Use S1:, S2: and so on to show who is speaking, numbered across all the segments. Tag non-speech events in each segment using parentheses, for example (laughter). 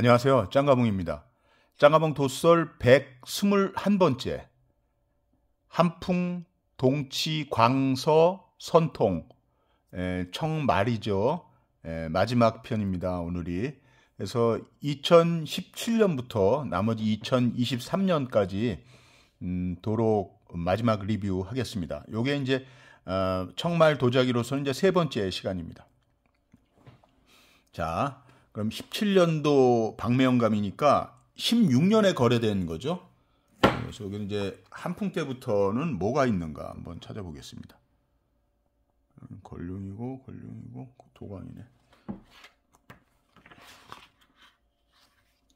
S1: 안녕하세요. 짱가봉입니다. 짱가봉 도썰 121번째. 한풍, 동치, 광서, 선통. 에, 청말이죠. 에, 마지막 편입니다. 오늘이. 그래서 2017년부터 나머지 2023년까지 음, 도로 마지막 리뷰 하겠습니다. 요게 이제 어, 청말 도자기로서는 이제 세 번째 시간입니다. 자, 그럼 17년도 박매영감이니까 16년에 거래된 거죠. 그래서 여기는 이제 한풍 때부터는 뭐가 있는가 한번 찾아보겠습니다. 걸륜이고 걸륜이고 도광이네.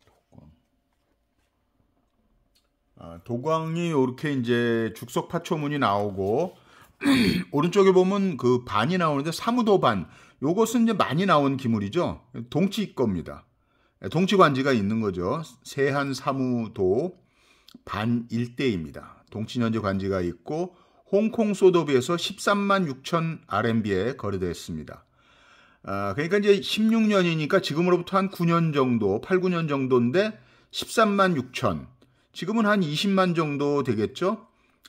S1: 도광. 아, 도광이 이렇게 이제 죽석 파초문이 나오고 (clears throat) 오른쪽에 보면 그 반이 나오는데 사무도반 요것은 이제 많이 나온 기물이죠. 동치 겁니다. 예, 동치 관지가 있는 거죠. 세한 사무도 반 일대입니다. 동치년재 관지가 있고 홍콩 소도비에서 13만 6천 RMB에 거래됐습니다. 아, 그러니까 이제 16년이니까 지금으로부터 한 9년 정도, 8, 9년 정도인데 13만 6천. 지금은 한 20만 정도 되겠죠?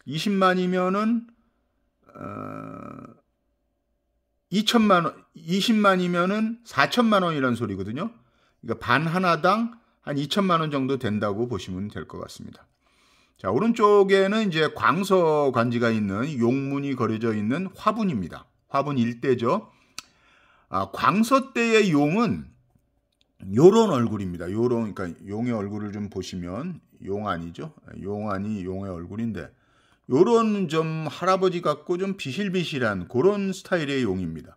S1: 20만이면은 어... 2천만 원, 20만이면은 4천만 원이라는 소리거든요. 그러니까 반 하나당 한 2천만 원 정도 된다고 보시면 될 것 같습니다. 자, 오른쪽에는 이제 광서 관지가 있는 용문이 거려져 있는 화분입니다. 화분 일대죠. 아, 광서 때의 용은 요런 얼굴입니다. 요런 그러니까 용의 얼굴을 좀 보시면 용 아니죠? 아, 용 아니 용의 얼굴인데 요런 좀 할아버지 같고 좀 비실비실한 그런 스타일의 용입니다.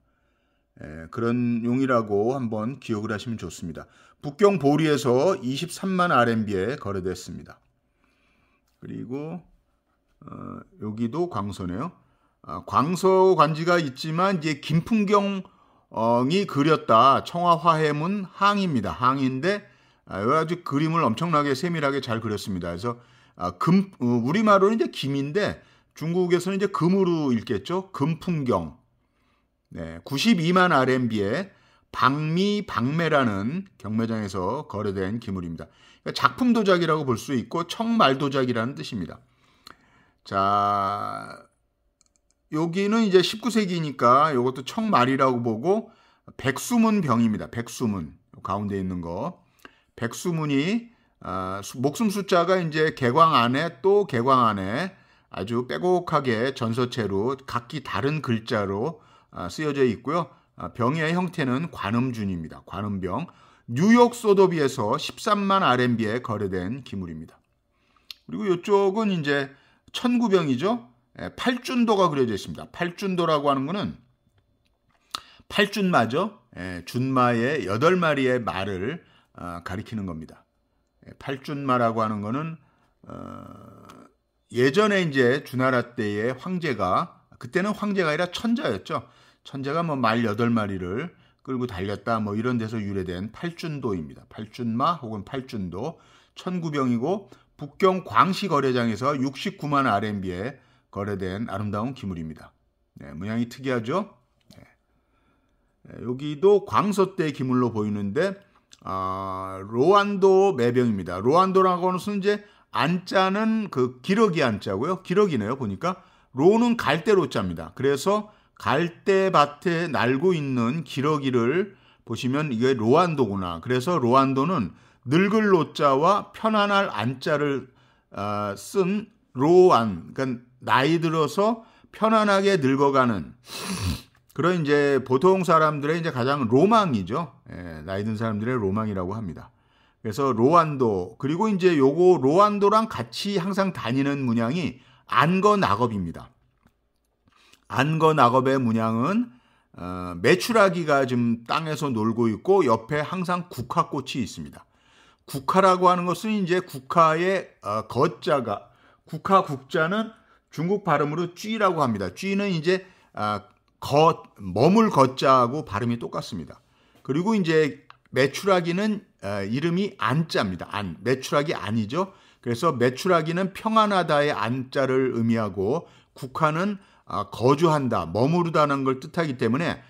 S1: 예, 그런 용이라고 한번 기억을 하시면 좋습니다. 북경 보리에서 23만 RMB에 거래됐습니다. 그리고 어, 여기도 광서네요. 아, 광서 관지가 있지만 이제 김풍경이 그렸다 청화 화해문 항입니다. 항인데 아, 아주 그림을 엄청나게 세밀하게 잘 그렸습니다. 그래서 아, 금 어, 우리말로는 이제 김인데 중국에서는 이제 금으로 읽겠죠. 금풍경. 네, 92만 RMB에 방미방매라는 경매장에서 거래된 기물입니다. 그러니까 작품 도자기라고 볼 수 있고 청말 도자기라는 뜻입니다. 자, 여기는 이제 19세기니까 이것도 청말이라고 보고 백수문 병입니다. 백수문 가운데 있는 거 백수문이 아, 목숨 숫자가 이제 개광 안에 또 개광 안에 아주 빼곡하게 전서체로 각기 다른 글자로 아, 쓰여져 있고요. 아, 병의 형태는 관음준입니다. 관음병. 뉴욕 소도비에서 13만 RMB에 거래된 기물입니다. 그리고 이쪽은 이제 천구병이죠. 예, 팔준도가 그려져 있습니다. 팔준도라고 하는 거는 팔준마죠. 예, 준마의 8마리의 말을 아, 가리키는 겁니다. 팔준마라고 하는 거는 어, 예전에 이제 주나라 때의 황제가 그때는 황제가 아니라 천자였죠. 천자가 뭐말 여덟 마리를 끌고 달렸다 뭐 이런 데서 유래된 팔준도입니다. 팔준마 혹은 팔준도 천구병이고 북경 광시 거래장에서 69만 RMB에 거래된 아름다운 기물입니다. 네, 모양이 특이하죠? 네. 네 여기도 광소 때 기물로 보이는데 아, 로안도 매병입니다. 로안도라고 하는 것은 이제 안자는 그 기러기 안자고요. 기러기네요. 보니까 로는 갈대로 자입니다. 그래서 갈대밭에 날고 있는 기러기를 보시면 이게 로안도구나. 그래서 로안도는 늙을 로자와 편안할 안자를 아, 쓴 로안. 그러니까 나이 들어서 편안하게 늙어가는 그런 이제 보통 사람들의 이제 가장 로망이죠. 예, 나이 든 사람들의 로망이라고 합니다. 그래서 로완도 그리고 이제 요거 로완도랑 같이 항상 다니는 문양이 안거낙업입니다안거낙업의 문양은 어, 매출하기가 지금 땅에서 놀고 있고 옆에 항상 국화꽃이 있습니다. 국화라고 하는 것은 이제 국화의 어, 거자가 국화 국자는 중국 발음으로 쥐라고 합니다. 쥐는 이제 아, 겉, 머물 걷자하고 발음이 똑같습니다. 그리고 이제 매출하기는 이름이 안자입니다. 안. 매출하기 아니죠. 그래서 매출하기는 평안하다의 안자를 의미하고 국화는 아, 거주한다, 머무르다는 걸 뜻하기 때문에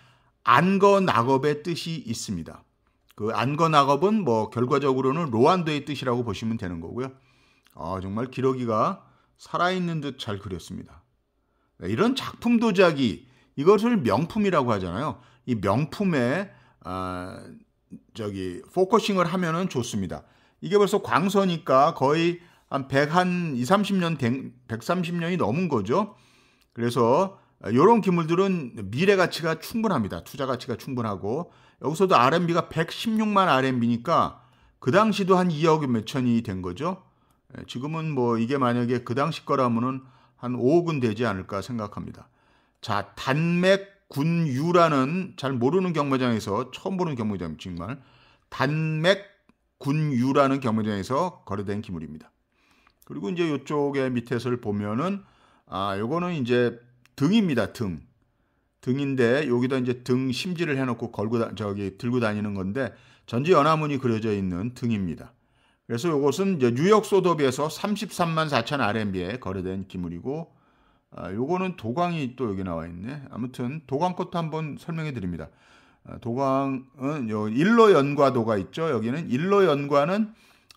S1: 안거 낙업의 뜻이 있습니다. 그 안거 낙업은 뭐 결과적으로는 로안도의 뜻이라고 보시면 되는 거고요. 아, 정말 기러기가 살아있는 듯 잘 그렸습니다. 네, 이런 작품 도자기 이것을 명품이라고 하잖아요. 이 명품에 아, 저기 포커싱을 하면은 좋습니다. 이게 벌써 광서니까 거의 한 100, 한 2, 30년 된, 130년이 넘은 거죠. 그래서 요런 기물들은 미래 가치가 충분합니다. 투자 가치가 충분하고 여기서도 RMB가 116만 RMB니까 그 당시도 한 2억 몇천이 된 거죠. 예, 지금은 뭐 이게 만약에 그 당시 거라면은 한 5억은 되지 않을까 생각합니다. 자, 단맥군유라는 잘 모르는 경매장에서 처음 보는 경매장 정말 단맥군유라는 경매장에서 거래된 기물입니다. 그리고 이제 이쪽에 밑에서 보면은 아, 요거는 이제 등입니다. 등. 등인데 여기다 이제 등 심지를 해 놓고 걸고 다, 저기 들고 다니는 건데 전지 연화문이 그려져 있는 등입니다. 그래서 이것은 뉴욕 소도비에서 33만 4천 RMB에 거래된 기물이고 아, 요거는 도광이 또 여기 나와 있네. 아무튼 도광 것도 한번 설명해 드립니다. 아, 도광은 요 일로 연과도가 있죠. 여기는 일로 연과는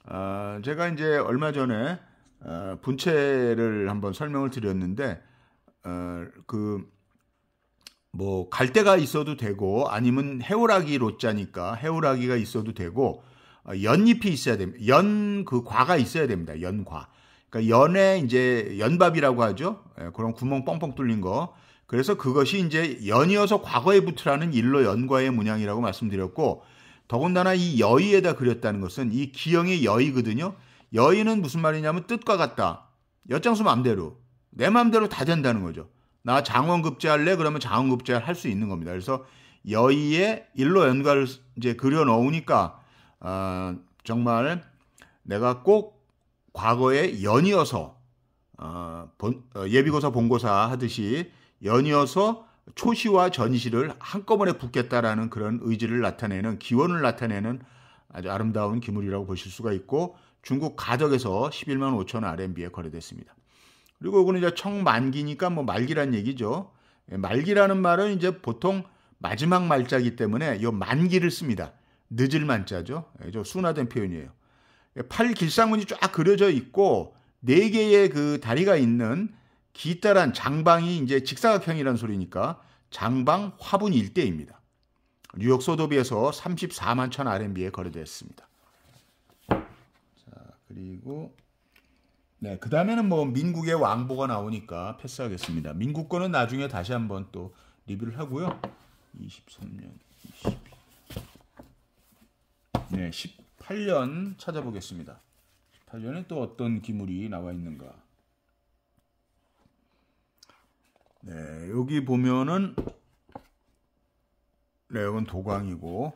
S1: 아, 제가 이제 얼마 전에 아, 분체를 한번 설명을 드렸는데 아, 그뭐 갈대가 있어도 되고 아니면 해오라기 로자니까 해오라기가 있어도 되고 아, 연잎이 있어야 됩니다. 연 그 과가 있어야 됩니다. 연과. 그러니까 연에 이제 연밥이라고 하죠. 예, 그런 구멍 뻥뻥 뚫린 거. 그래서 그것이 이제 연이어서 과거에 붙으라는 일로 연과의 문양이라고 말씀드렸고 더군다나 이 여의에다 그렸다는 것은 이 기형의 여의거든요. 여의는 무슨 말이냐면 뜻과 같다. 엿장수 맘대로 내 맘대로 다 된다는 거죠. 나 장원급제할래 그러면 장원급제할 수 있는 겁니다. 그래서 여의에 일로 연과를 이제 그려 넣으니까 아, 정말 내가 꼭 과거에 연이어서 어, 본, 어, 예비고사 본고사 하듯이 연이어서 초시와 전시를 한꺼번에 붙겠다라는 그런 의지를 나타내는 기원을 나타내는 아주 아름다운 기물이라고 보실 수가 있고 중국 가덕에서 11만 5천 RMB에 거래됐습니다. 그리고 이거는 이제 청만기니까 뭐 말기란 얘기죠. 예, 말기라는 말은 이제 보통 마지막 말자기 때문에 이 만기를 씁니다. 늦을 만자죠. 예, 순화된 표현이에요. 예, 팔 길상문이 쫙 그려져 있고 네 개의 그 다리가 있는 기다란 장방이 이제 직사각형이라는 소리니까 장방 화분 일대입니다. 뉴욕 소도비에서 34만 천 RMB에 거래됐습니다. 자, 그리고 네, 그 다음에는 뭐 민국의 왕보가 나오니까 패스하겠습니다. 민국 권은 나중에 다시 한번 또 리뷰를 하고요. 23년 20. 네, 18년 찾아보겠습니다. 18년에 또 어떤 기물이 나와 있는가? 네, 여기 보면은 네, 이건 도광이고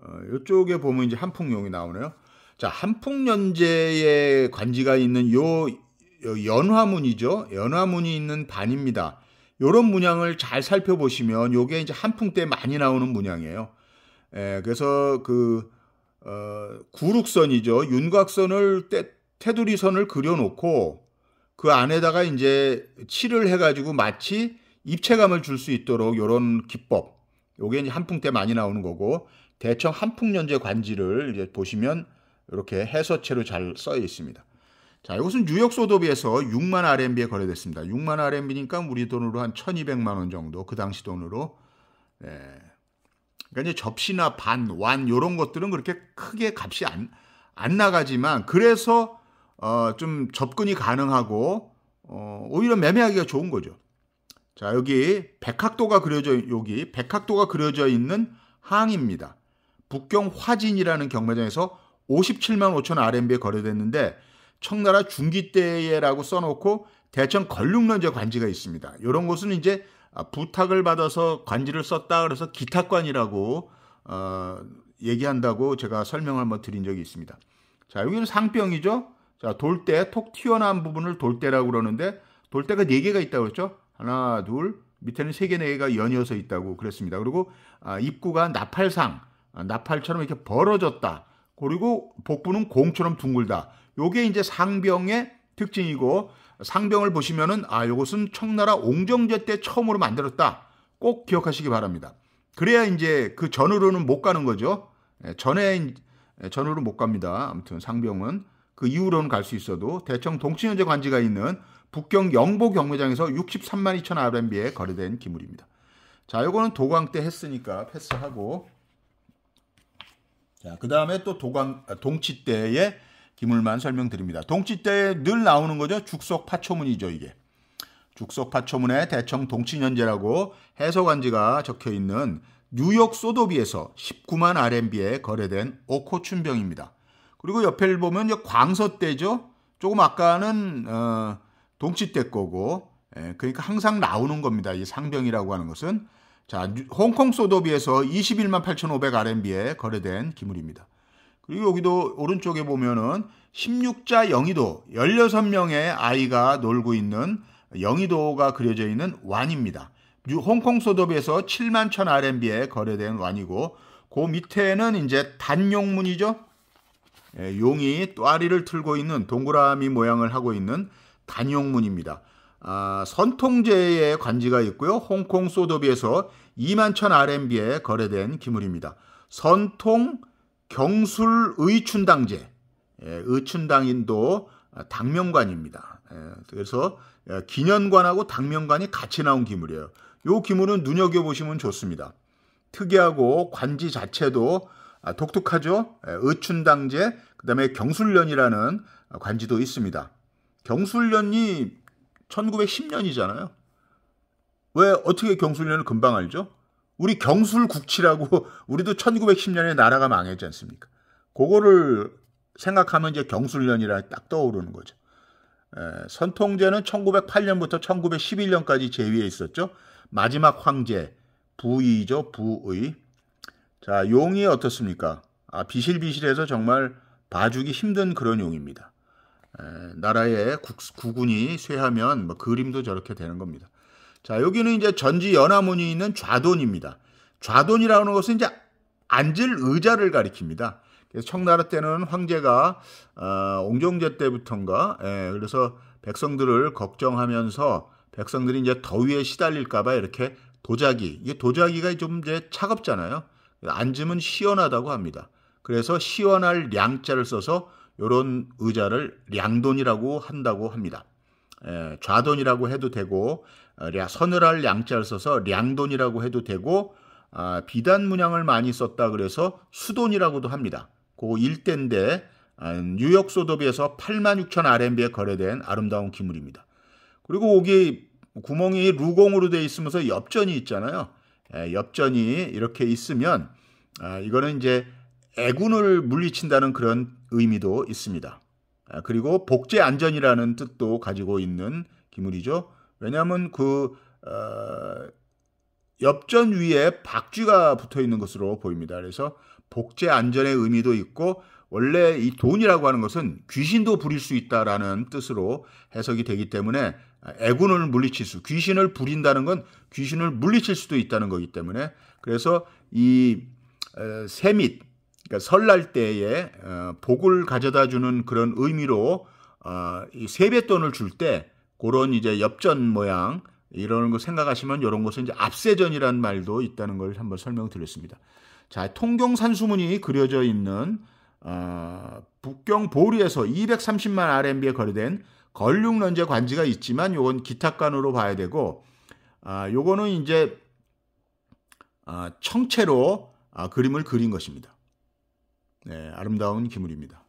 S1: 어, 이쪽에 보면 이제 한풍용이 나오네요. 자, 한풍연제의 관지가 있는 요, 요 연화문이죠. 연화문이 있는 반입니다. 요런 문양을 잘 살펴보시면 요게 이제 한풍 때 많이 나오는 문양이에요. 예, 그래서 그 어, 구룩선이죠 윤곽선을 떼, 테두리선을 그려놓고 그 안에다가 이제 칠을 해가지고 마치 입체감을 줄 수 있도록 이런 기법. 요게 이제 한풍 때 많이 나오는 거고 대청 한풍연제 관지를 이제 보시면 이렇게 해서체로 잘 써 있습니다. 자, 이것은 뉴욕 소도비에서 6만 RMB에 거래됐습니다. 6만 RMB니까 우리 돈으로 한 1200만 원 정도 그 당시 돈으로 예, 그러니까 이제 접시나 반, 완 요런 것들은 그렇게 크게 값이 안, 안 나가지만 그래서 어, 좀 접근이 가능하고 어, 오히려 매매하기가 좋은 거죠. 자 여기 백학도가 그려져 여기 백학도가 그려져 있는 항입니다. 북경 화진이라는 경매장에서 57만 5천 RMB에 거래됐는데 청나라 중기 때에라고 써놓고 대청 걸룩런제 관지가 있습니다. 이런 곳은 이제 아, 부탁을 받아서 관지를 썼다 그래서 기탁관이라고 어, 얘기한다고 제가 설명을 한번 드린 적이 있습니다. 자 여기는 상병이죠. 자 돌대 톡 튀어나온 부분을 돌대라고 그러는데 돌대가 4개가 있다고 그랬죠. 하나 둘 밑에는 3개 4개가 연이어서 있다고 그랬습니다. 그리고 아, 입구가 나팔상 아, 나팔처럼 이렇게 벌어졌다. 그리고 복부는 공처럼 둥글다. 요게 이제 상병의 특징이고 상병을 보시면은 아이것은 청나라 옹정제 때 처음으로 만들었다. 꼭 기억하시기 바랍니다. 그래야 이제 그 전으로는 못 가는 거죠. 예, 전에 예, 전으로 못 갑니다. 아무튼 상병은 그 이후로는 갈 수 있어도 대청 동치현재 관지가 있는 북경 영보 경매장에서 63만 2천 RMB에 거래된 기물입니다. 자, 요거는 도광 때 했으니까 패스하고 자, 그 다음에 또 도광 아, 동치 때에 기물만 설명드립니다. 동치 때 늘 나오는 거죠. 죽석 파초문이죠, 이게. 죽석 파초문에 대청 동치년제라고 해석한지가 적혀 있는 뉴욕 소도비에서 19만 RMB에 거래된 오코춘병입니다. 그리고 옆에를 보면 광서대죠. 조금 아까는 어, 동치대 거고 예, 그러니까 항상 나오는 겁니다. 이 상병이라고 하는 것은 자 홍콩 소도비에서 21만 8,500 RMB에 거래된 기물입니다. 그리고 여기도 오른쪽에 보면은 16자 영이도 16명의 아이가 놀고 있는 영이도가 그려져 있는 완입니다. 홍콩 소도비에서 7만 천 RMB에 거래된 완이고 그 밑에는 이제 단용문이죠. 예, 용이 또아리를 틀고 있는 동그라미 모양을 하고 있는 단용문입니다. 아, 선통제의 관지가 있고요. 홍콩 소도비에서 2만 천 RMB에 거래된 기물입니다. 선통 경술 의춘당제, 예, 의춘당인도 당명관입니다. 예, 그래서 예, 기년관하고 당명관이 같이 나온 기물이에요. 요 기물은 눈여겨보시면 좋습니다. 특이하고 관지 자체도 아, 독특하죠. 의춘당제, 그 다음에 경술련이라는 관지도 있습니다. 경술련이 1910년이잖아요. 왜 어떻게 경술련을 금방 알죠? 우리 경술국치라고 (laughs) 우리도 1910년에 나라가 망했지 않습니까? 그거를 생각하면 이제 경술년이라 딱 떠오르는 거죠. 에, 선통제는 1908년부터 1911년까지 제위에 있었죠. 마지막 황제 부의죠 부의. 자 용이 어떻습니까? 아, 비실비실해서 정말 봐주기 힘든 그런 용입니다. 에, 나라의 국, 군이 쇠하면 뭐 그림도 저렇게 되는 겁니다. 자, 여기는 이제 전지 연화문이 있는 좌돈입니다. 좌돈이라는 것은 이제 앉을 의자를 가리킵니다. 그래서 청나라 때는 황제가 어, 옹종제 때부터인가 예, 그래서 백성들을 걱정하면서 백성들이 이제 더위에 시달릴까봐 이렇게 도자기 이게 도자기가 좀 이제 차갑잖아요. 앉으면 시원하다고 합니다. 그래서 시원할 양자를 써서 이런 의자를 양돈이라고 한다고 합니다. 예, 좌돈이라고 해도 되고 서늘할 어, 양자를 써서 량돈이라고 해도 되고 아, 비단 문양을 많이 썼다 그래서 수돈이라고도 합니다. 고그 일대인데 아, 뉴욕 소더비에서 86,000 RMB에 거래된 아름다운 기물입니다. 그리고 여기 구멍이 루공으로 되어 있으면서 엽전이 있잖아요. 에, 예, 엽전이 이렇게 있으면 아, 이거는 이제 애군을 물리친다는 그런 의미도 있습니다. 아, 그리고 복제 안전이라는 뜻도 가지고 있는 기물이죠. 왜냐하면 그 어, 엽전 위에 박쥐가 붙어 있는 것으로 보입니다. 그래서 복제 안전의 의미도 있고 원래 이 돈이라고 하는 것은 귀신도 부릴 수 있다라는 뜻으로 해석이 되기 때문에 애군을 물리칠 수, 귀신을 부린다는 건 귀신을 물리칠 수도 있다는 거기 때문에 그래서 이세밑 어, 그러니까 설날 때에 어, 복을 가져다 주는 그런 의미로 어, 이 세뱃돈을 줄때 그런 이제 엽전 모양 이런 거 생각하시면 이런 것은 이제 압세전이라는 말도 있다는 걸 한번 설명드렸습니다. 자, 통경 산수문이 그려져 있는 어, 북경 보리에서 230만 RMB에 거래된 걸륭런제 관지가 있지만 요건 기탁관으로 봐야 되고 아, 요거는 이제 아, 청채로 아, 그림을 그린 것입니다. 네, 아름다운 기물입니다.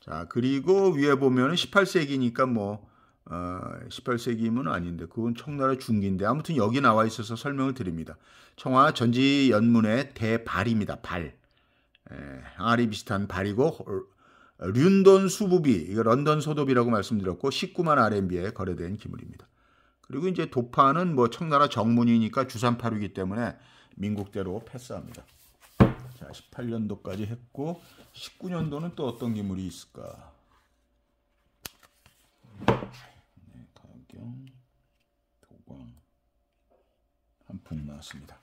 S1: 자, 그리고 위에 보면 18세기니까 뭐1 아, 8세기이면 아닌데 그건 청나라 중기인데 아무튼 여기 나와 있어서 설명을 드립니다. 청화 전지 연문의 대발입니다. 발. 에, 예, 알이 비슷한 발이고 륜돈 수부비 이거 런던 소도비라고 말씀드렸고 19만 RMB에 거래된 기물입니다. 그리고 이제 도파는 뭐 청나라 정문이니까 주산파류이기 때문에 민국대로 패스합니다. 자, 18년도까지 했고 19년도는 또 어떤 기물이 있을까? 안경, 도광, 한풍 나왔습니다.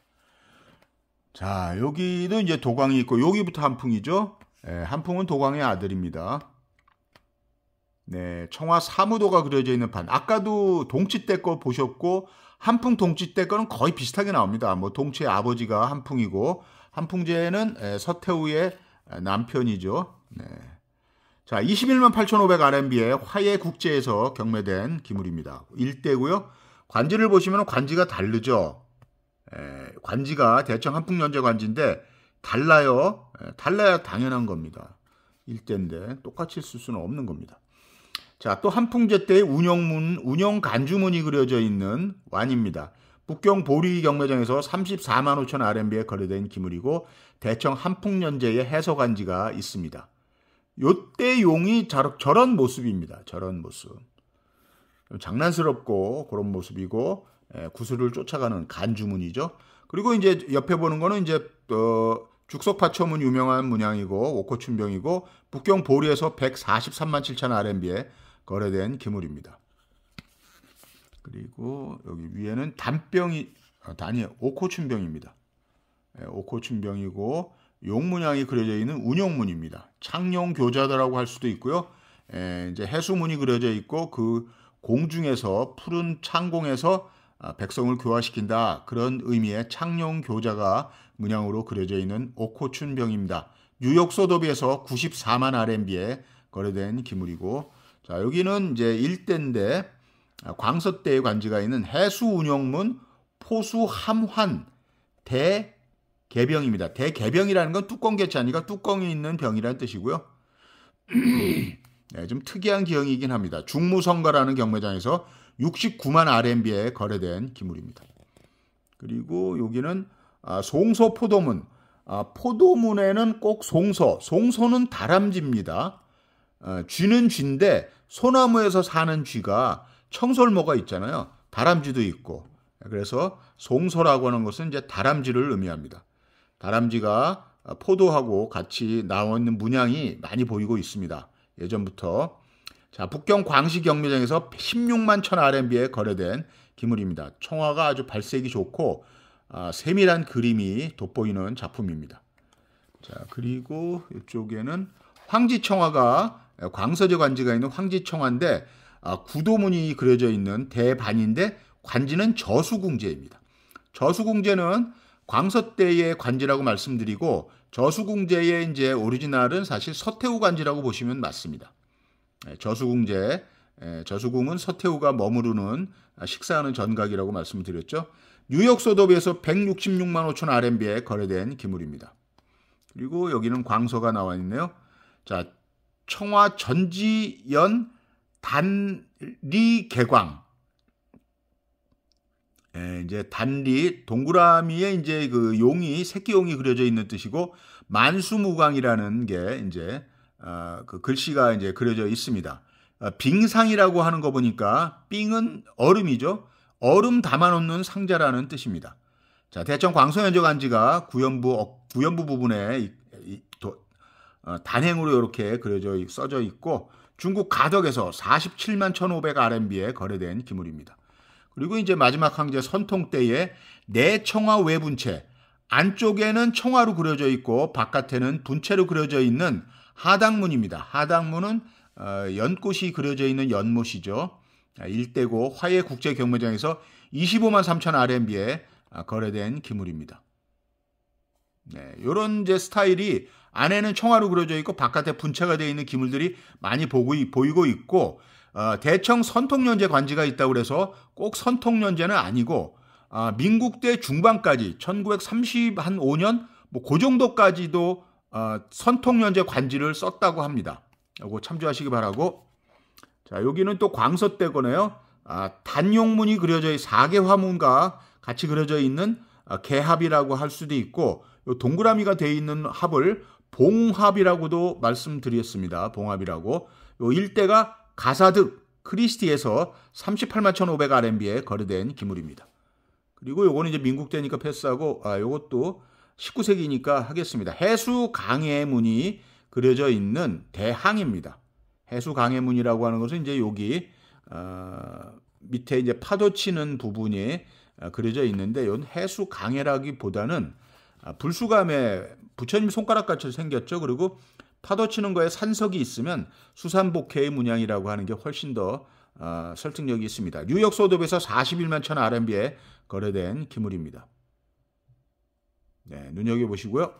S1: 자, 여기도 이제 도광이 있고 여기부터 한풍이죠. 네, 한풍은 도광의 아들입니다. 네, 청와 사무도가 그려져 있는 판. 아까도 동치대 거 보셨고 한풍 동치대 거는 거의 비슷하게 나옵니다. 뭐 동치의 아버지가 한풍이고 한풍제는 예, 서태후의 남편이죠. 네. 자, 21만 8,500 r m b 의 화해 국제에서 경매된 기물입니다. 1대고요. 관지를 보시면 관지가 다르죠. 에, 예, 관지가 대청 한풍연재 관지인데 달라요. 에, 예, 달라야 당연한 겁니다. 1대인데 똑같이 쓸 수는 없는 겁니다. 자, 또 한풍제 때의 운영문, 운영 간주문이 그려져 있는 완입니다. 북경 보리 경매장에서 34만 5천 RMB에 거래된 기물이고 대청 한풍연재의 해석관지가 있습니다. 요때 용이 저런 모습입니다. 저런 모습. 장난스럽고 그런 모습이고 예, 구슬을 쫓아가는 간주문이죠. 그리고 이제 옆에 보는 거는 이제 어, 죽석파초문 유명한 문양이고 오코춘병이고 북경 보리에서 143만 7천 RMB에 거래된 기물입니다. 그리고 여기 위에는 단병이 단이 아, 오코춘병입니다. 예, 오코춘병이고 용문양이 그려져 있는 운용문입니다. 창룡 교자다라고 할 수도 있고요. 에, 예, 이제 해수문이 그려져 있고 그 공중에서 푸른 창공에서 아, 백성을 교화시킨다 그런 의미의 창룡 교자가 문양으로 그려져 있는 오코춘병입니다. 뉴욕 소도비에서 94만 RMB에 거래된 기물이고 자 여기는 이제 일대인데 아, 광서대의 관지가 있는 해수운용문 포수함환 대 개병입니다. 대개병이라는 건 뚜껑 개체아니가 뚜껑이 있는 병이라는 뜻이고요. (clears throat) 네, 좀 특이한 기형이긴 합니다. 중무선거라는 경매장에서 69만 RMB에 거래된 기물입니다. 그리고 여기는 아, 송소 포도문. 아, 포도문에는 꼭 송소. 송소는 다람쥐입니다. 아, 쥐는 쥐인데 소나무에서 사는 쥐가 청솔모가 있잖아요. 다람쥐도 있고. 그래서 송소라고 하는 것은 이제 다람쥐를 의미합니다. 다람쥐가 포도하고 같이 나와 있는 문양이 많이 보이고 있습니다. 예전부터. 자, 북경 광시 경매장에서 16만 천 RMB에 거래된 기물입니다. 청화가 아주 발색이 좋고 아, 세밀한 그림이 돋보이는 작품입니다. 자, 그리고 이쪽에는 황지청화가 광서제 관지가 있는 황지청화인데 아, 구도문이 그려져 있는 대반인데 관지는 저수궁제입니다. 저수궁제는 광서 대의 관지라고 말씀드리고 저수궁제의 이제 오리지널은 사실 서태후 관지라고 보시면 맞습니다. 예, 저수궁제 예, 저수궁은 서태후가 머무르는 식사하는 전각이라고 말씀드렸죠. 뉴욕 소도비에서 166만 5천 RMB에 거래된 기물입니다. 그리고 여기는 광서가 나와 있네요. 자, 청와 전지연 단리 개광 예, 이제 단리 동그라미에 이제 그 용이 새끼 용이 그려져 있는 뜻이고 만수무강이라는 게 이제 아, 그 글씨가 이제 그려져 있습니다. 아, 빙상이라고 하는 거 보니까 빙은 얼음이죠. 얼음 담아놓는 상자라는 뜻입니다. 자, 대청 광성현적안지가 구연부 구연부 부분에 어, 단행으로 이렇게 그려져 써져 있고 중국 가덕에서 47만 1,500 RMB에 거래된 기물입니다. 그리고 이제 마지막 황제 선통 때에 내청화 네 외분체 안쪽에는 청화로 그려져 있고 바깥에는 분체로 그려져 있는 하당문입니다. 하당문은 어, 연꽃이 그려져 있는 연못이죠. 아, 일대고 화해 국제 경매장에서 25만 3천 RMB에 아, 거래된 기물입니다. 네, 요런 이제 스타일이 안에는 청화로 그려져 있고 바깥에 분체가 되어 있는 기물들이 많이 보고, 보이고 있고 아, 대청 선통연제 관지가 있다고 그래서 꼭 선통연제는 아니고 아, 민국 대 중반까지 1935년 뭐그 정도까지도 어, 선통연제 관지를 썼다고 합니다. 요거 참조하시기 바라고. 자, 여기는 또 광서대 거네요. 아, 단용문이 그려져 있, 4개 화문과 같이 그려져 있는 아, 개합이라고 할 수도 있고, 요 동그라미가 돼 있는 합을 봉합이라고도 말씀드렸습니다. 봉합이라고. 요 일대가 가사득 크리스티에서 38만 1,500 RMB에 거래된 기물입니다. 그리고 요거는 이제 민국 대니까 패스하고 아 요것도 19세기니까 하겠습니다. 해수 강의 문이 그려져 있는 대항입니다. 해수 강의 문이라고 하는 것은 이제 여기 어, 밑에 이제 파도 치는 부분이 어, 그려져 있는데 이건 해수 강해라기보다는 아, 불수감에 부처님 손가락 같이 생겼죠. 그리고 파도 치는 거에 산석이 있으면 수산복회의 문양이라고 하는 게 훨씬 더 어, 설득력이 있습니다. 뉴욕 소도에서 41만 천 RMB에 거래된 기물입니다. 네, 눈여겨보시고요.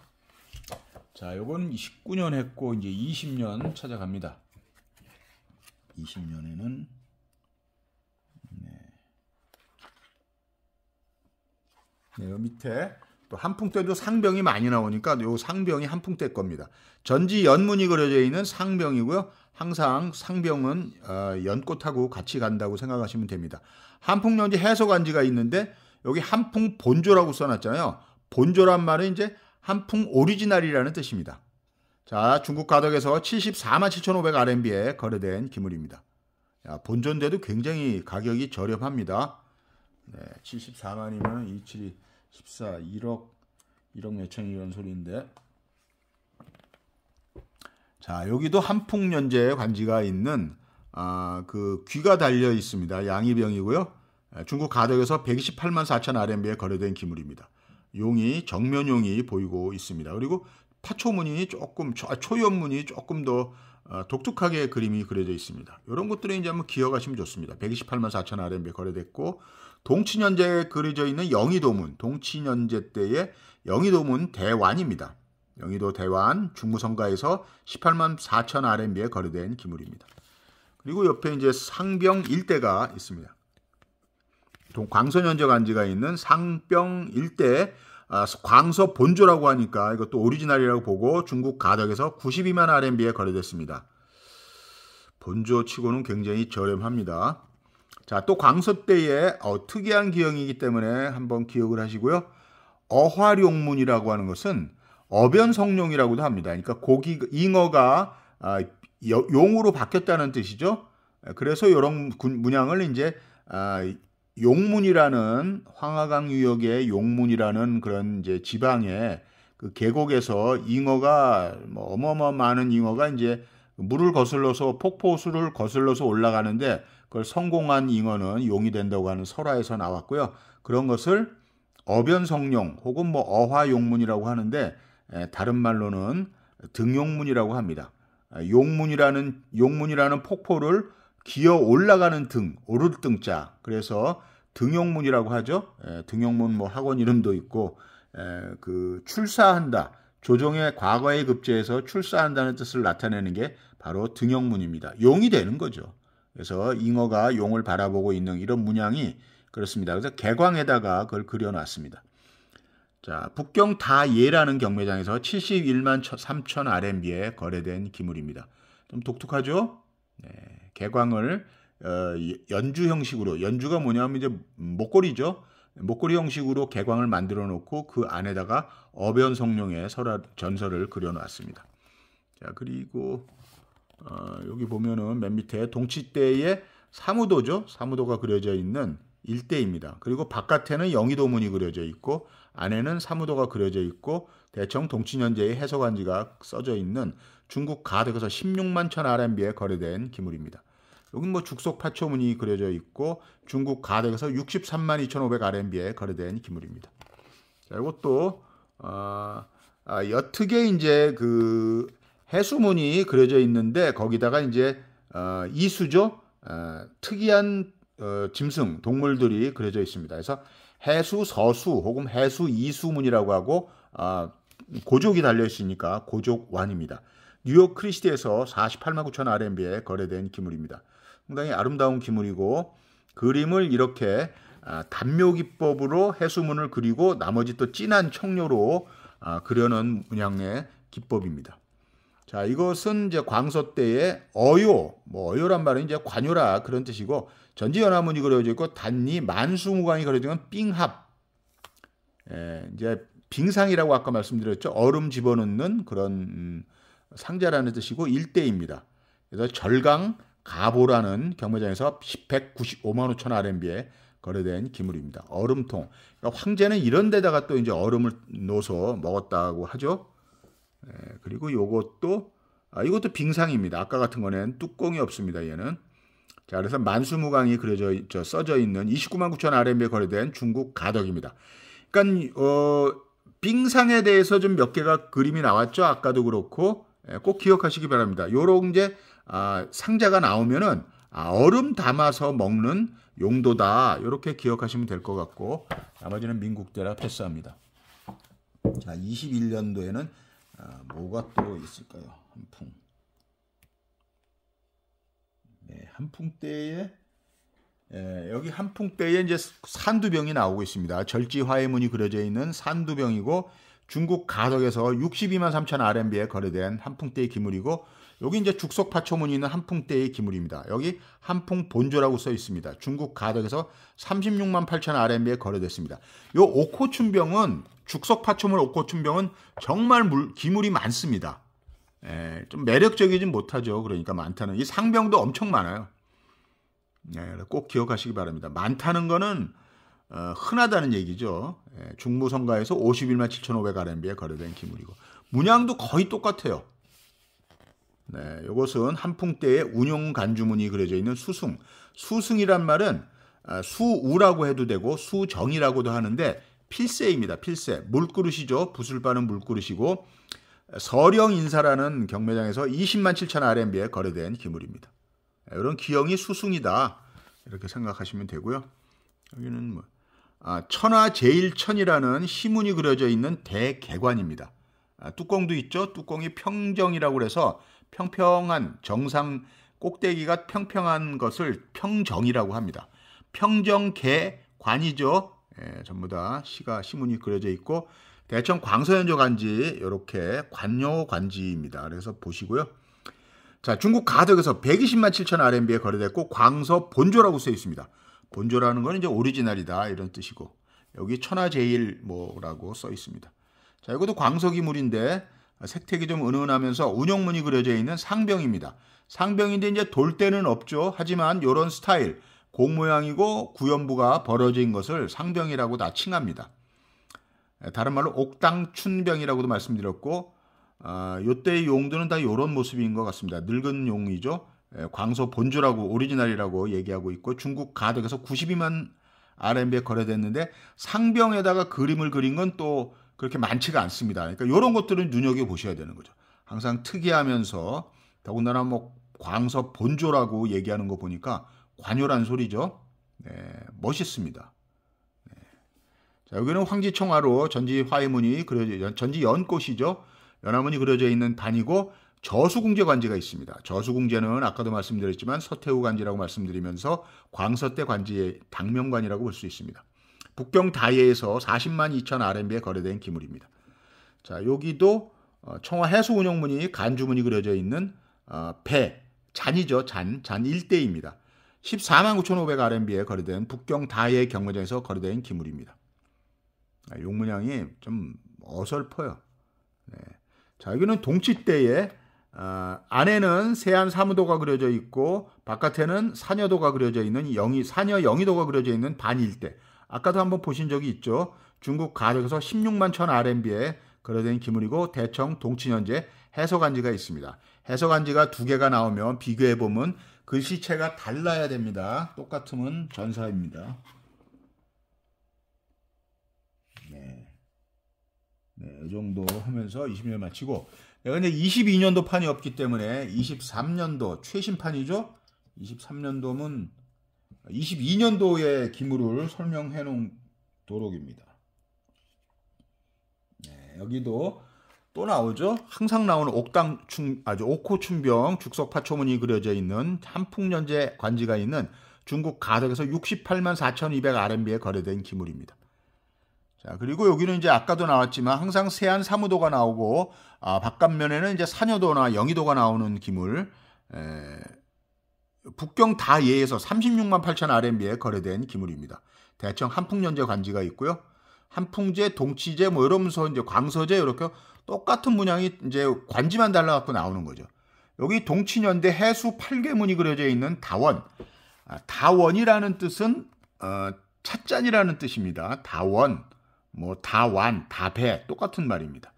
S1: 자, 요건 19년 했고 이제 20년 찾아갑니다. 20년에는 네. 네, 요 밑에 또한풍때도 상병이 많이 나오니까 요 상병이 한풍때 겁니다. 전지 연문이 그려져 있는 상병이고요. 항상 상병은 어, 연꽃하고 같이 간다고 생각하시면 됩니다. 한풍연지 해석안지가 있는데 여기 한풍 본조라고 써놨잖아요. 본조란 말은 이제 한풍 오리지널이라는 뜻입니다. 자, 중국 가덕에서 74만 7,500 RMB에 거래된 기물입니다. 야, 본전대도 굉장히 가격이 저렴합니다. 네, 74만이면 272 14, 1억, 1억 몇천 이런 소리인데. 자, 여기도 한풍연제의 관지가 있는 아, 그 귀가 달려 있습니다. 양이병이고요. 예, 중국 가덕에서 128만 4천 RMB에 거래된 기물입니다. 용이 정면용이 보이고 있습니다. 그리고 파초무이 조금 초연문이 아, 조금 더 아, 독특하게 그림이 그려져 있습니다. 이런 것들을 이제 한번 기억하시면 좋습니다. 128만 4천 RMB 거래됐고 동치년제에 그려져 있는 영희도문, 동치년제 때의 영희도문 대완입니다. 영희도 대완 중무성가에서 18만 4천 RMB에 거래된 기물입니다. 그리고 옆에 이제 상병 일대가 있습니다. 광서년적 안지가 있는 상병 일대 아, 광서 본조라고 하니까 이것도 오리지널이라고 보고 중국 가덕에서 92만 RMB에 거래됐습니다. 본조치고는 굉장히 저렴합니다. 자, 또 광서 때의 어, 특이한 기형이기 때문에 한번 기억을 하시고요. 어화룡문이라고 하는 것은 어변성룡이라고도 합니다. 그러니까 고기 잉어가 아, 용으로 바뀌었다는 뜻이죠. 예, 그래서 이런 문양을 이제 아, 용문이라는 황하강 유역의 용문이라는 그런 이제 지방에 그 계곡에서 잉어가 뭐 어마어마 한 잉어가 이제 물을 거슬러서 폭포수를 거슬러서 올라가는데 그걸 성공한 잉어는 용이 된다고 하는 설화에서 나왔고요. 그런 것을 어변성용 혹은 뭐 어화용문이라고 하는데 다른 말로는 등용문이라고 합니다. 용문이라는 용문이라는 폭포를 기어 올라가는 등 오를 등자 그래서 등용문이라고 하죠. 등용문 뭐 학원 이름도 있고 그 출사한다 조정의 과거의 급제에서 출사한다는 뜻을 나타내는 게 바로 등용문입니다. 용이 되는 거죠. 그래서 잉어가 용을 바라보고 있는 이런 문양이 그렇습니다. 그래서 개광에다가 그걸 그려놨습니다. 자, 북경 다예라는 경매장에서 71만 3천 RMB에 거래된 기물입니다. 좀 독특하죠? 네, 개광을 어, 연주 형식으로 연주가 뭐냐면 이제 목걸이죠. 목걸이 형식으로 개광을 만들어 놓고 그 안에다가 어변 성룡의 설화 전설을 그려 놨습니다. 자, 그리고 어, 여기 보면은 맨 밑에 동치대의 사무도죠. 사무도가 그려져 있는 일대입니다. 그리고 바깥에는 영희도문이 그려져 있고 안에는 사무도가 그려져 있고 대청 동치년제의 해석한지가 써져 있는 중국 가덕에서 16만 천 RMB에 거래된 기물입니다. 여긴 뭐 죽속 파초문이 그려져 있고 중국 가덕에서 63만 2,500 RMB에 거래된 기물입니다. 자, 이것도 어, 아, 아 여특의 이제 그 해수문이 그려져 있는데 거기다가 이제 어, 이수조 어, 특이한 어, 짐승 동물들이 그려져 있습니다. 그래서 해수 서수 혹은 해수 이수문이라고 하고 어, 고족이 달려 있으니까 고족완입니다. 뉴욕 크리스티에서 48만 9천 RMB에 거래된 기물입니다. 상당히 아름다운 기물이고 그림을 이렇게 단묘 아, 기법으로 해수문을 그리고 나머지 또 진한 청료로 아, 그려놓은 문양의 기법입니다. 자, 이것은 이제 광소 때의 어요, 뭐 어요란 말은 이제 관요라 그런 뜻이고 전지연화문이 그려져 있고 단니 만수무강이 그려져 있는 빙합. 예, 이제 빙상이라고 아까 말씀드렸죠. 얼음 집어넣는 그런 음, 상자라는 뜻이고 일대입니다. 그래서 절강 가보라는 경매장에서 195만 5천 RMB에 거래된 기물입니다. 얼음통. 그러니까 황제는 이런 데다가 또 이제 얼음을 넣어서 먹었다고 하죠. 예, 그리고 요것도 아, 이것도 빙상입니다. 아까 같은 거는 뚜껑이 없습니다. 얘는. 자, 그래서 만수무강이 그려져 있 써져 있는 29만 9천 RMB에 거래된 중국 가덕입니다. 그러니까 어, 빙상에 대해서 좀 몇 개가 그림이 나왔죠. 아까도 그렇고 예, 꼭 기억하시기 바랍니다. 요런 이제 아, 상자가 나오면은 아, 얼음 담아서 먹는 용도다. 이렇게 기억하시면 될 것 같고 나머지는 민국대라 패스합니다. 자, 21년도에는 아, 뭐가 또 있을까요? 한풍. 네, 한풍 때에 예, 여기 한풍 때에 이제 산두병이 나오고 있습니다. 절지화의 문이 그려져 있는 산두병이고 중국 가덕에서 62만 3천 RMB에 거래된 한풍때의 기물이고 여기 이제 죽석 파초문이 있는 한풍때의 기물입니다. 여기 한풍 본조라고 써 있습니다. 중국 가덕에서 36만 8천 RMB에 거래됐습니다. 요 오코춘병은 죽석파초물 옥고춘병은 정말 물, 기물이 많습니다. 예, 좀 매력적이진 못하죠. 그러니까 많다는 이 상병도 엄청 많아요. 예, 꼭 기억하시기 바랍니다. 많다는 거는 어, 흔하다는 얘기죠. 예, 중무성가에서 51만 7,500RMB에 거래된 기물이고 문양도 거의 똑같아요. 네, 이것은 한풍대에 운용 간주문이 그려져 있는 수승. 수승이란 말은 아, 수우라고 해도 되고 수정이라고도 하는데 필세입니다. 필세. 물그릇이죠. 붓을 바는 물그릇이고 서령 인사라는 경매장에서 20만 7천 RMB에 거래된 기물입니다. 예, 이런 기형이 수승이다. 이렇게 생각하시면 되고요. 여기는 뭐 아, 천하 제일천이라는 시문이 그려져 있는 대개관입니다. 아, 뚜껑도 있죠. 뚜껑이 평정이라고 해서 평평한 정상 꼭대기가 평평한 것을 평정이라고 합니다. 평정개 관이죠. 예, 전부 다 시가 시문이 그려져 있고 대청 광서현조 관지 이렇게 관요 관지입니다. 그래서 보시고요. 자 중국 가덕에서 120만 7천 RMB에 거래됐고 광서 본조라고 써 있습니다. 본조라는 건 이제 오리지널이다 이런 뜻이고 여기 천하제일 뭐라고 써 있습니다. 자 이것도 광석이물인데 색택이 좀 은은하면서 운영문이 그려져 있는 상병입니다. 상병인데 이제 돌대는 없죠. 하지만 이런 스타일 공모양이고 구연부가 벌어진 것을 상병이라고 다 칭합니다. 예, 다른 말로 옥당춘병이라고도 말씀드렸고 어, 아, 요때의 용도는다 이런 모습인 것 같습니다. 늙은 용이죠. 예, 광소 본조라고 오리지널이라고 얘기하고 있고 중국 가덕에서 92만 RMB에 거래됐는데 상병에다가 그림을 그린 건 또 그렇게 많지가 않습니다. 그러니까 이런 것들은 눈여겨 보셔야 되는 거죠. 항상 특이하면서 더군다나 뭐 광서 본조라고 얘기하는 거 보니까 관요란 소리죠. 네, 멋있습니다. 네. 자, 여기는 황지청 화로 전지 화해문이 그려져, 전지 연꽃이죠. 연화문이 그려져 있는 단이고 저수궁제 관지가 있습니다. 저수궁제는 아까도 말씀드렸지만 서태후 관지라고 말씀드리면서 광서대관지의당면관이라고볼 수 있습니다. 북경 다예에서 40만 2천 RMB에 거래된 기물입니다. 자, 여기도 어, 청와 해수 운영문이 간주문이 그려져 있는 어, 배, 잔이죠. 잔, 잔 1대입니다. 1 4 9,500RMB에 거래된 북경 다해 경매장에서 거래된 기물입니다. 아, 용문양이 좀 어설퍼요. 네. 자, 여기는 동치대에 어, 안에는 세안 사무도가 그려져 있고 바깥에는 사녀도가 그려져 있는 영이 사녀 영이도가 그려져 있는 반일대. 아까도 한번 보신 적이 있죠. 중국 가덕에서 16만 천 RMB에 거래된 기물이고 대청 동치현재 해석안지가 있습니다. 해석안지가 두 개가 나오면 비교해 보면 글씨체가 그 달라야 됩니다. 똑같으면 전사입니다. 네. 네, 이 정도 하면서 20년 마치고 내가 이 22년도 판이 없기 때문에 23년도 최신판이죠. 23년도면 22년도의 기물을 설명해 놓은 도록입니다. 네, 여기도 또 나오죠. 항상 나오는 옥당충 아주 옥호춘병 죽석파초문이 그려져 있는 한풍년제 관지가 있는 중국 가덕에서 68만 4,200 RMB에 거래된 기물입니다. 자, 그리고 여기는 이제 아까도 나왔지만 항상 세안 사무도가 나오고 아, 바깥면에는 이제 산여도나 영희도가 나오는 기물 에, 북경 다예에서 36만 8천 RMB에 거래된 기물입니다. 대청 한풍년제 관지가 있고요. 한풍제, 동치제, 뭐 이러면서 이제 광서제 이렇게 똑같은 문양이 이제 관지만 달라갖고 나오는 거죠. 여기 동치년대 해수 8개문이 그려져 있는 다원. 아, 다원이라는 뜻은 어, 찻잔이라는 뜻입니다. 다원, 뭐 다완, 다배 똑같은 말입니다.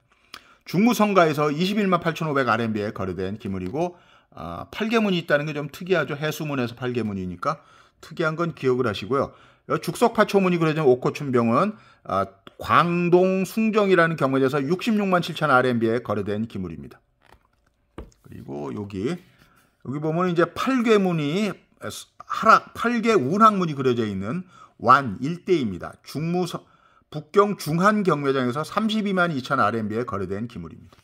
S1: 중무성가에서 21만 8,500 RMB에 거래된 기물이고 어, 아, 8개문이 있다는 게 좀 특이하죠. 해수문에서 8개문이니까 특이한 건 기억을 하시고요. 죽석파초문이 그려진 오코춘병은 어, 광동 숭정이라는 경매에서 66만 7천 RMB에 거래된 기물입니다. 그리고 여기 여기 보면 이제 팔괘문이 하락 팔괘 운항문이 그려져 있는 완 일대입니다. 중무 북경 중한 경매장에서 32만 2천 RMB에 거래된 기물입니다.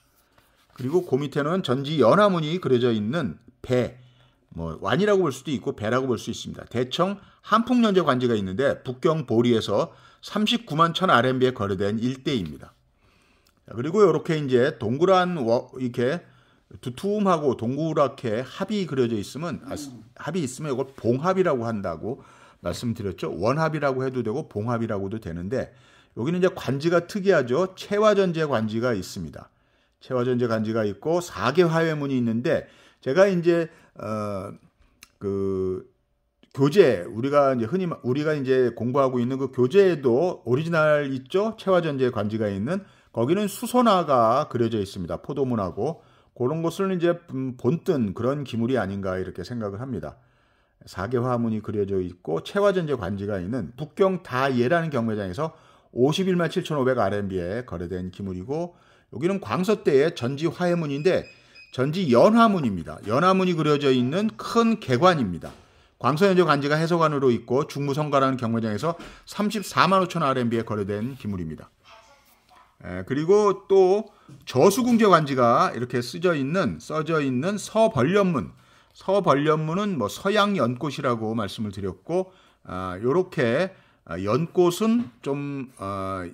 S1: 그리고 그 밑에는 전지 연화문이 그려져 있는 배, 뭐 완이라고 볼 수도 있고 배라고 볼 수 있습니다. 대청 한풍연재 관지가 있는데 북경 보리에서 39만 1000 RMB에 거래된 일대입니다. 그리고 이렇게 이제 동그란 이렇게 두툼하고 동그랗게 합이 그려져 있으면 아, 합이 있으면 이걸 봉합이라고 한다고 말씀드렸죠. 원합이라고 해도 되고 봉합이라고도 되는데 여기는 이제 관지가 특이하죠. 채화전제 관지가 있습니다. 채화전제 관지가 있고 4개 화훼문이 있는데 제가 이제 어그 교재 우리가 이제 흔히 우리가 이제 공부하고 있는 그 교재에도 오리지널 있죠 채화전제 관지가 있는 거기는 수선화가 그려져 있습니다 포도문하고 그런 것을 이제 음, 본뜬 그런 기물이 아닌가 이렇게 생각을 합니다 사계화문이 그려져 있고 채화전제 관지가 있는 북경 다예라는 경매장에서 51만 7,500 RMB에 거래된 기물이고 여기는 광서 때의 전지 화해문인데 전지 연화문입니다 연화문이 그려져 있는 큰 개관입니다 광서연제관지가 해서관으로 있고 중무성가라는 경매장에서 34만 5천 RMB에 거래된 기물입니다. 에, 그리고 또 저수궁제 관지가 이렇게 쓰여 있는 써져 있는 서벌련문 서벌련문은 뭐 서양 연꽃이라고 말씀을 드렸고 이렇게 아, 아, 연꽃은 좀 어,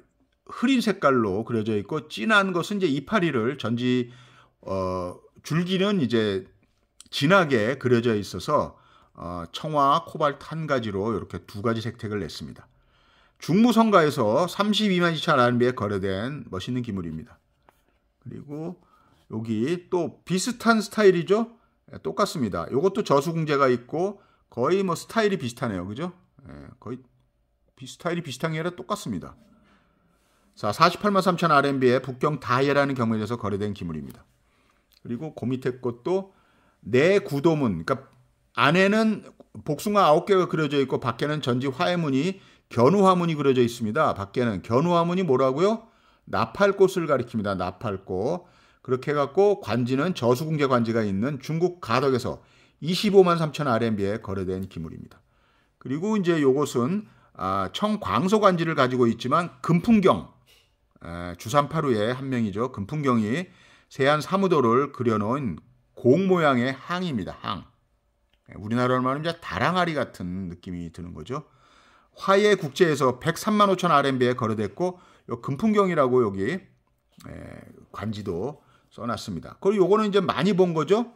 S1: 흐린 색깔로 그려져 있고 진한 것은 이제 이파리를 전지 어, 줄기는 이제 진하게 그려져 있어서 어, 청화, 코발트 한 가지로 이렇게 두 가지 색택을 냈습니다. 중무성가에서 32만 2천 RMB에 거래된 멋있는 기물입니다. 그리고 여기 또 비슷한 스타일이죠? 예, 똑같습니다. 이것도 저수공제가 있고 거의 뭐 스타일이 비슷하네요. 그죠? 예, 거의 스타일이 비슷한 게 아니라 똑같습니다. 자, 48만 3천 RMB에 북경 다예라는 경매에서 거래된 기물입니다. 그리고 그 밑에 것도 내구도문, 그러니까 안에는 복숭아 9 개가 그려져 있고 밖에는 전지 화해문이 견우화문이 그려져 있습니다. 밖에는 견우화문이 뭐라고요? 나팔꽃을 가리킵니다. 나팔꽃. 그렇게 해갖고 관지는 저수궁제 관지가 있는 중국 가덕에서 25만 3천 RMB에 거래된 기물입니다. 그리고 이제 요것은 아, 청광소 관지를 가지고 있지만 금풍경 주산파루의 한 명이죠. 금풍경이 세안 사무도를 그려놓은 공 모양의 항입니다. 항. 우리나라로 말하면 다랑아리 같은 느낌이 드는 거죠. 화해 국제에서 103만 5천 RMB에 거래됐고 요 금풍경이라고 여기 관지도 써놨습니다. 그리고 요거는 이제 많이 본 거죠.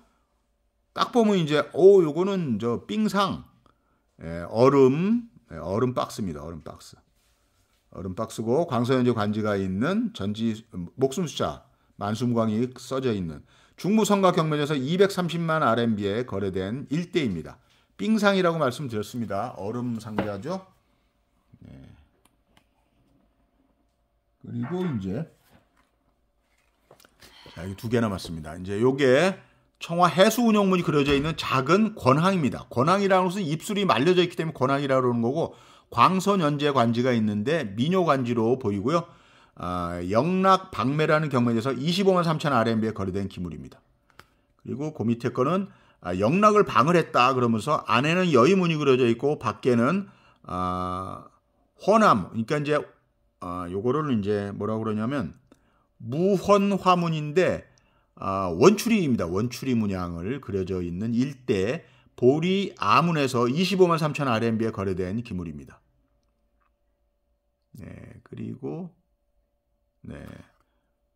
S1: 딱 보면 이제 오 요거는 저 빙상 얼음 얼음 박스입니다. 얼음 박스. 얼음 박스고 광서현지 관지가 있는 전지 음, 목숨 숫자 만수무이 써져 있는 중무선과 경매에서 230만 RMB에 거래된 일대입니다. 빙상이라고 말씀드렸습니다. 얼음 상자죠. 네. 그리고 이제 자, 여기 두 개 남았습니다. 이제 요게 청와 해수 운용문이 그려져 있는 작은 권항입니다. 권항이라는 것은 입술이 말려져 있기 때문에 권항이라고 그러는 거고 광선 연재 관지가 있는데 민요 관지로 보이고요. 어, 영락 박매라는 경매에서 25만 3천 RMB에 거래된 기물입니다. 그리고 그 밑에 거는 아, 영락을 방을 했다 그러면서 안에는 여의문이 그려져 있고 밖에는 아, 허남 그러니까 이제 아, 요거를 이제 뭐라고 그러냐면 무헌화문인데 아, 원추리입니다. 원추리 문양을 그려져 있는 일대 보리 아문에서 25만 3천 RMB에 거래된 기물입니다. 네, 그리고 네.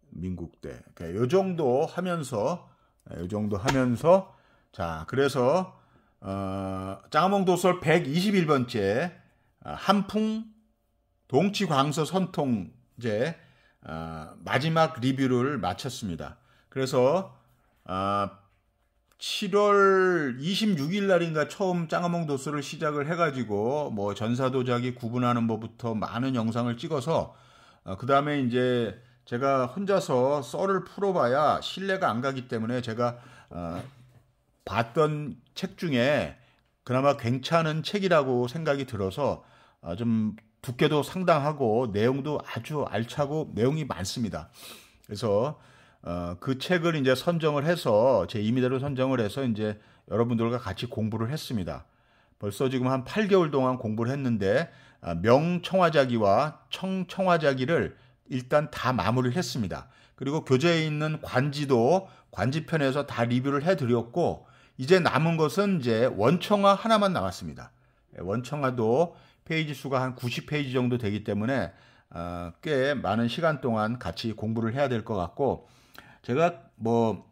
S1: 민국 대 그러니까 요 정도 하면서 요 정도 하면서 자, 그래서 어, 짱아몽 도설 121번째 아, 한풍 동치광서 선통제 어, 마지막 리뷰를 마쳤습니다. 그래서 어, 7월 26일 날인가 처음 짱아몽 도수를 시작을 해가지고 뭐 전사도자기 구분하는 법부터 많은 영상을 찍어서 어, 그 다음에 이제 제가 혼자서 썰을 풀어봐야 신뢰가 안 가기 때문에 제가 어, 봤던 책 중에 그나마 괜찮은 책이라고 생각이 들어서 어, 좀 두께도 상당하고 내용도 아주 알차고 내용이 많습니다. 그래서 어, 그 책을 이제 선정을 해서 제 임의대로 선정을 해서 이제 여러분들과 같이 공부를 했습니다. 벌써 지금 한 8개월 동안 공부를 했는데 아, 명청화자기와 청청화자기를 일단 다 마무리를 했습니다. 그리고 교재에 있는 관지도 관지편에서 다 리뷰를 해드렸고 이제 남은 것은 이제 원청화 하나만 남았습니다. 예, 원청화도 페이지 수가 한 90페이지 정도 되기 때문에 어, 꽤 많은 시간 동안 같이 공부를 해야 될 것 같고 제가 뭐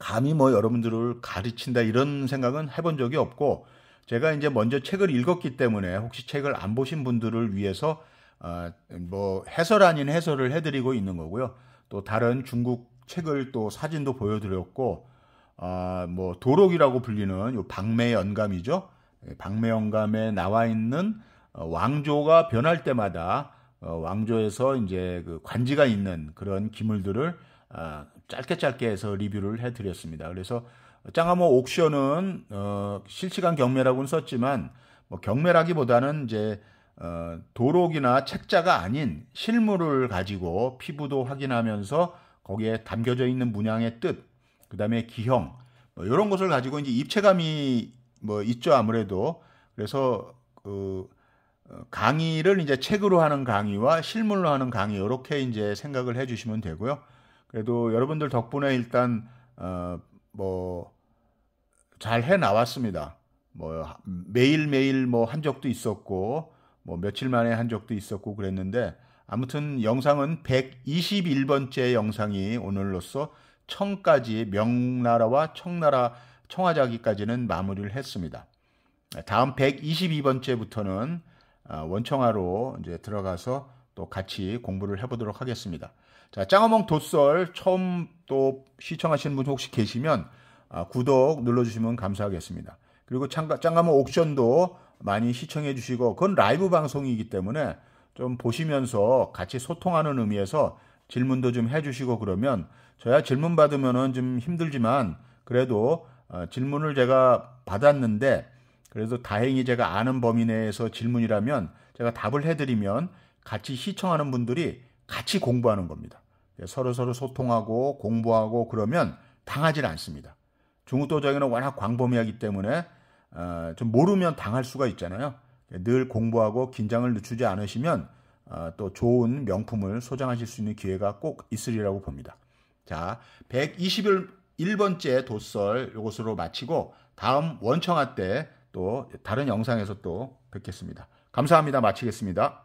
S1: 감히 뭐 여러분들을 가르친다 이런 생각은 해본 적이 없고 제가 이제 먼저 책을 읽었기 때문에 혹시 책을 안 보신 분들을 위해서 어, 뭐 해설 아닌 해설을 해드리고 있는 거고요. 또 다른 중국 책을 또 사진도 보여드렸고 어, 뭐 도록이라고 불리는 요 박매연감이죠. 예, 박매연감에 나와 있는 어, 왕조가 변할 때마다 어, 왕조에서 이제 그 관지가 있는 그런 기물들을 아, 짧게 짧게 해서 리뷰를 해드렸습니다. 그래서 짱아모 옥션은 어, 실시간 경매라고는 썼지만 뭐 경매라기보다는 이제 어, 도록이나 책자가 아닌 실물을 가지고 피부도 확인하면서 거기에 담겨져 있는 문양의 뜻, 그 다음에 기형 뭐 이런 것을 가지고 이제 입체감이 뭐 있죠 아무래도 그래서 그 어, 강의를 이제 책으로 하는 강의와 실물로 하는 강의 이렇게 이제 생각을 해주시면 되고요. 그래도 여러분들 덕분에 일단 어뭐 잘해 나왔습니다. 뭐 매일매일 뭐 한 적도 있었고 뭐 며칠 만에 한 적도 있었고 그랬는데 아무튼 영상은 121번째 영상이 오늘로써 청까지 명나라와 청나라 청화자기까지는 마무리를 했습니다. 다음 122번째부터는 아, 원청화로 이제 들어가서 또 같이 공부를 해보도록 하겠습니다. 자, 짱어몽 도썰 처음 또 시청하시는 분 혹시 계시면 아, 구독 눌러주시면 감사하겠습니다. 그리고 짱가면 옥션도 많이 시청해 주시고 그건 라이브 방송이기 때문에 좀 보시면서 같이 소통하는 의미에서 질문도 좀 해주시고 그러면 저야 질문 받으면은 좀 힘들지만 그래도 어, 질문을 제가 받았는데 그래도 다행히 제가 아는 범위 내에서 질문이라면 제가 답을 해드리면 같이 시청하는 분들이 같이 공부하는 겁니다. 예, 서로 서로 소통하고 공부하고 그러면 당하지 않습니다. 중국도 정의는 워낙 광범위하기 때문에 어, 좀 모르면 당할 수가 있잖아요. 늘 공부하고 긴장을 늦추지 않으시면 어, 또 좋은 명품을 소장하실 수 있는 기회가 꼭 있으리라고 봅니다. 자, 121번째 도설 이것으로 마치고 다음 원청아 때 또 다른 영상에서 또 뵙겠습니다. 감사합니다. 마치겠습니다.